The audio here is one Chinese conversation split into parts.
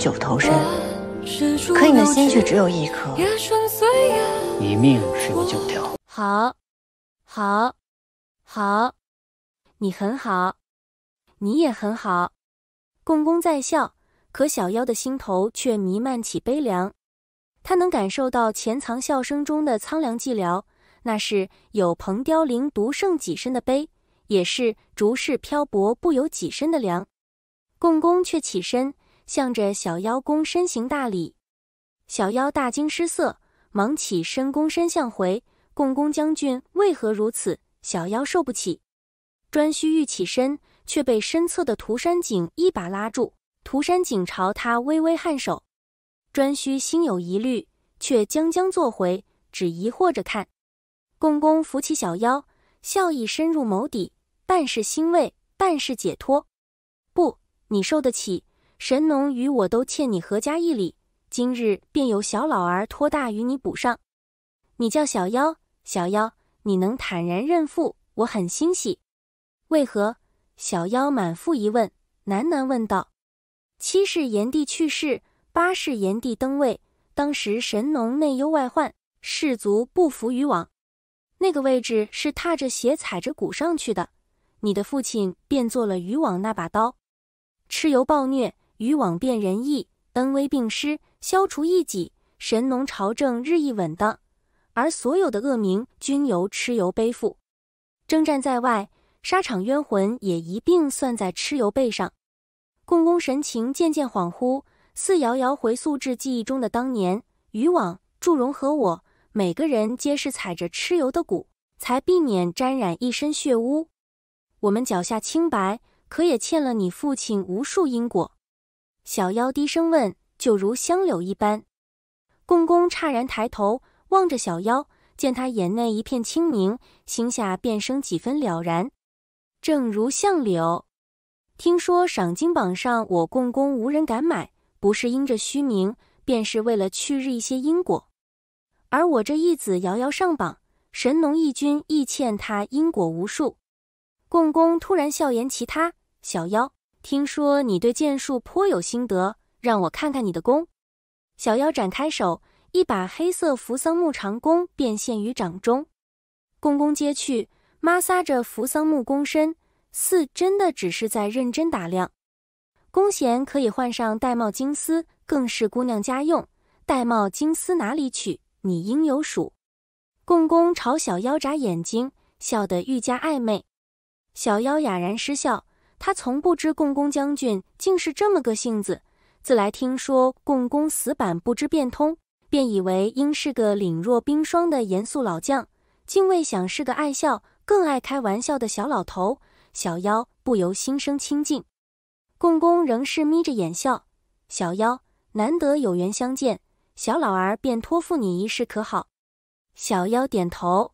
九头身，可你的心却只有一颗。你命是有九条。好，好，好，你很好，你也很好。共工在笑，可小妖的心头却弥漫起悲凉。他能感受到潜藏笑声中的苍凉寂寥，那是有朋凋零独剩几身的悲，也是逐世漂泊不由己身的凉。共工却起身。向着小妖躬身行大礼，小妖大惊失色，忙起身躬身向回。共工将军为何如此？小妖受不起。颛顼欲起身，却被身侧的涂山璟一把拉住。涂山璟朝他微微颔首。颛顼心有疑虑，却将将坐回，只疑惑着看。共工扶起小妖，笑意深入眸底，半是欣慰，半是解脱。不，你受得起。神农与我都欠你何家一礼，今日便由小老儿托大与你补上。你叫小妖，小妖，你能坦然认父，我很欣喜。为何？小妖满腹疑问，喃喃问道：“七是炎帝去世，八是炎帝登位，当时神农内忧外患，士卒不服于往。那个位置是踏着鞋踩着鼓上去的，你的父亲便做了渔网那把刀。蚩尤暴虐。”渔网变仁义，恩威并施，消除异己，神农朝政日益稳当，而所有的恶名均由蚩尤背负，征战在外，沙场冤魂也一并算在蚩尤背上。共工神情渐渐恍惚，似遥遥回溯至记忆中的当年。渔网、祝融和我，每个人皆是踩着蚩尤的骨，才避免沾染一身血污。我们脚下清白，可也欠了你父亲无数因果。小妖低声问：“就如香柳一般。”共工诧然抬头望着小妖，见他眼内一片清明，心下便生几分了然。正如相柳，听说赏金榜上我共工无人敢买，不是因着虚名，便是为了去日一些因果。而我这义子遥遥上榜，神农义君亦欠他因果无数。共工突然笑言：“其他，小妖。”听说你对剑术颇有心得，让我看看你的弓。小妖展开手，一把黑色扶桑木长弓便现于掌中。弓弓接去，摩挲着扶桑木弓身，似真的只是在认真打量。弓弦可以换上玳瑁金丝，更是姑娘家用。玳瑁金丝哪里取？你应有数。共工朝小妖眨眼睛，笑得愈加暧昧。小妖哑然失笑。他从不知共工将军竟是这么个性子，自来听说共工死板不知变通，便以为应是个凛若冰霜的严肃老将，竟未想是个爱笑更爱开玩笑的小老头。小妖不由心生亲近。共工仍是眯着眼笑：“小妖，难得有缘相见，小老儿便托付你一事，可好？”小妖点头。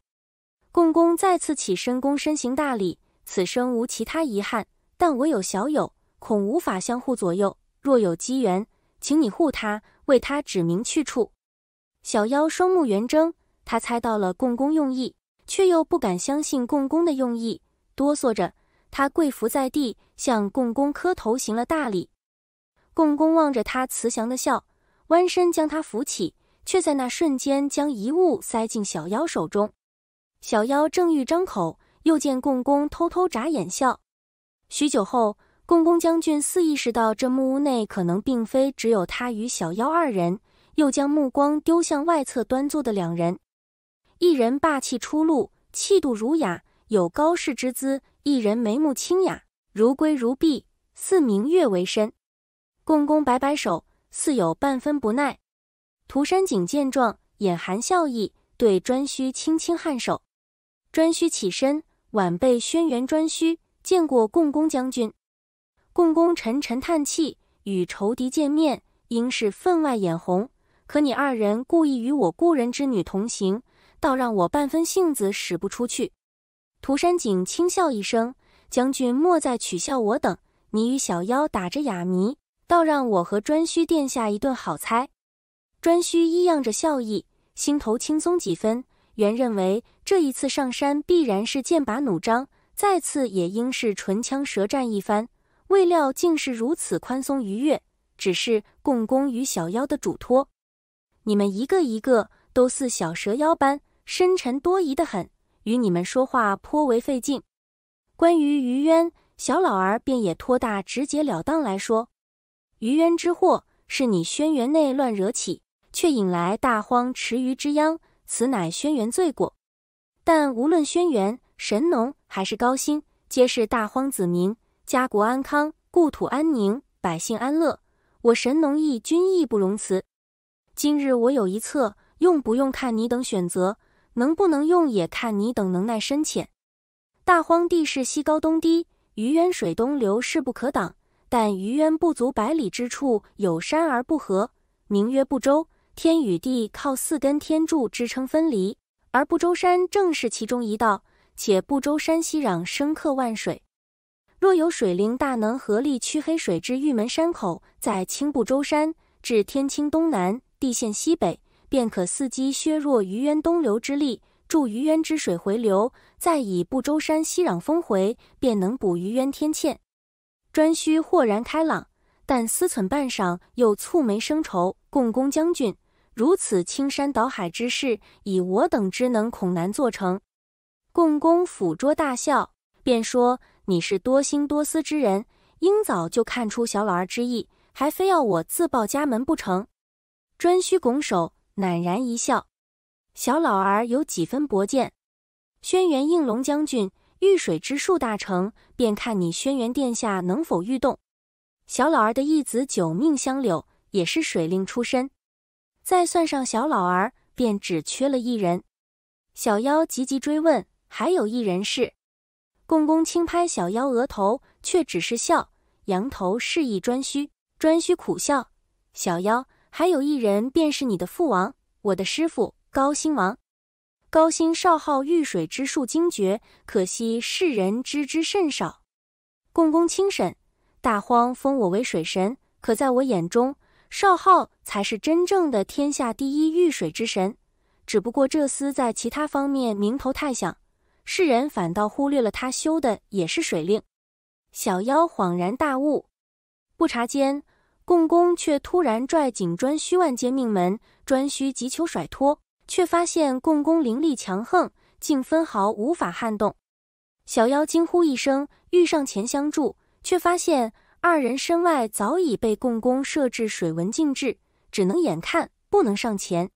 共工再次起身躬身行大礼：“此生无其他遗憾。”但我有小友，恐无法相互左右。若有机缘，请你护他，为他指明去处。小妖双目圆睁，他猜到了共工用意，却又不敢相信共工的用意，哆嗦着，他跪伏在地，向共工磕头行了大礼。共工望着他慈祥的笑，弯身将他扶起，却在那瞬间将遗物塞进小妖手中。小妖正欲张口，又见共工偷偷眨眼笑。许久后，共工将军似意识到这木屋内可能并非只有他与小妖二人，又将目光丢向外侧端坐的两人。一人霸气出露，气度儒雅，有高士之姿；一人眉目清雅，如归如敝，似明月为身。共工摆摆手，似有半分不耐。涂山璟见状，眼含笑意，对颛顼轻轻颔首。颛顼起身，晚辈轩辕专顼。见过共工将军，共工沉沉叹气，与仇敌见面，应是分外眼红。可你二人故意与我故人之女同行，倒让我半分性子使不出去。涂山璟轻笑一声：“将军莫再取笑我等，你与小妖打着哑谜，倒让我和颛顼殿下一顿好猜。”颛顼依样着笑意，心头轻松几分。原认为这一次上山必然是剑拔弩张。再次也应是唇枪舌战一番，未料竟是如此宽松愉悦。只是共工与小妖的嘱托，你们一个一个都似小蛇妖般深沉多疑的很，与你们说话颇为费劲。关于于渊，小老儿便也托大直截了当来说：于渊之祸是你轩辕内乱惹起，却引来大荒池鱼之殃，此乃轩辕罪过。但无论轩辕。神农还是高辛，皆是大荒子民，家国安康，故土安宁，百姓安乐。我神农亦君义不容辞。今日我有一策，用不用看你等选择，能不能用也看你等能耐深浅。大荒地势西高东低，鱼渊水东流势不可挡。但鱼渊不足百里之处，有山而不合，名曰不周。天与地靠四根天柱支撑分离，而不周山正是其中一道。且不周山西壤生克万水，若有水灵大能合力驱黑水至玉门山口，在青不周山至天青东南地陷西北，便可伺机削弱鱼渊东流之力，助鱼渊之水回流，再以不周山西壤峰回，便能补鱼渊天堑。颛顼豁然开朗，但思忖半晌，又蹙眉生愁。共工将军，如此青山倒海之事，以我等之能，恐难做成。共工抚桌大笑，便说：“你是多心多思之人，应早就看出小老儿之意，还非要我自报家门不成？”颛顼拱手赧然一笑：“小老儿有几分薄见。轩辕应龙将军御水之术大成，便看你轩辕殿下能否御动。小老儿的义子九命相柳也是水令出身，再算上小老儿，便只缺了一人。”小妖急急追问。还有一人是，共工轻拍小妖额头，却只是笑，扬头示意专需。专需苦笑，小妖，还有一人便是你的父王，我的师傅高辛王。高辛少号御水之术精绝，可惜世人知之甚少。共工轻审：“大荒封我为水神，可在我眼中，少号才是真正的天下第一御水之神。只不过这厮在其他方面名头太响。世人反倒忽略了他修的也是水令。小妖恍然大悟，不察间，共工却突然拽紧颛须万间命门，颛顼急求甩脱，却发现共工灵力强横，竟分毫无法撼动。小妖惊呼一声，欲上前相助，却发现二人身外早已被共工设置水纹禁制，只能眼看，不能上前。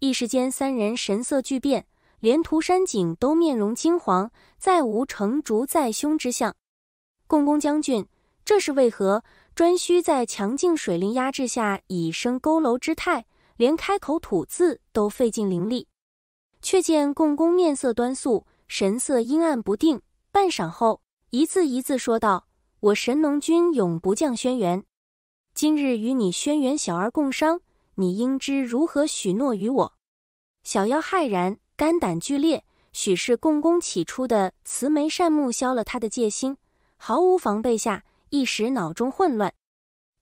一时间，三人神色巨变。连涂山璟都面容惊惶，再无成竹在胸之相。共工将军，这是为何？颛顼在强劲水灵压制下，以生佝偻之态，连开口吐字都费尽灵力。却见共工面色端肃，神色阴暗不定。半晌后，一字一字说道：“我神农君永不降轩辕。今日与你轩辕小儿共商，你应知如何许诺于我。”小妖骇然。肝胆俱裂，许是共工起初的慈眉善目消了他的戒心，毫无防备下，一时脑中混乱。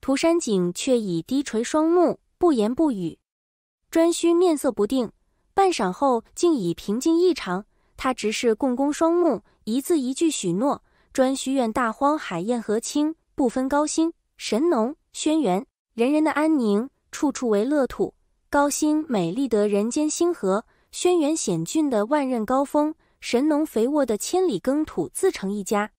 涂山璟却已低垂双目，不言不语。颛顼面色不定，半晌后竟已平静异常。他直视共工双目，一字一句许诺：颛顼愿大荒海晏河清，不分高辛、神农、轩辕，人人的安宁，处处为乐土。高薪美丽得人间星河。轩辕险峻的万仞高峰，神农肥沃的千里耕土，自成一家。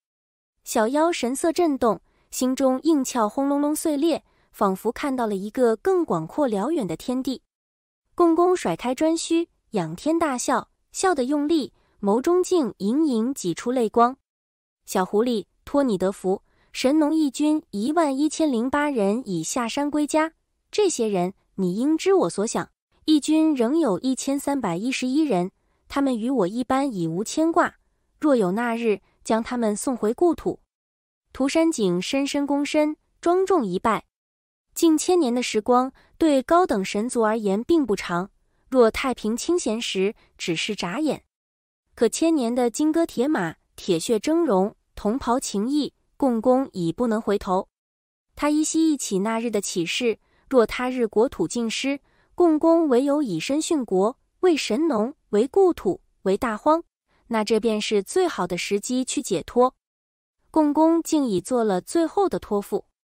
小妖神色震动，心中硬壳轰隆隆碎裂，仿佛看到了一个更广阔辽远的天地。共工甩开颛顼，仰天大笑，笑得用力，眸中竟隐隐挤出泪光。小狐狸，托你得福，神农义军一万一千零八人已下山归家。这些人，你应知我所想。义军仍有一千三百一十一人，他们与我一般已无牵挂。若有那日，将他们送回故土。涂山璟深深躬身，庄重一拜。近千年的时光，对高等神族而言并不长，若太平清闲时，只是眨眼。可千年的金戈铁马，铁血峥嵘，同袍情谊，共工已不能回头。他依稀忆起那日的启事，若他日国土尽失。共工唯有以身殉国，为神农，为故土，为大荒，那这便是最好的时机去解脱。共工竟已做了最后的托付。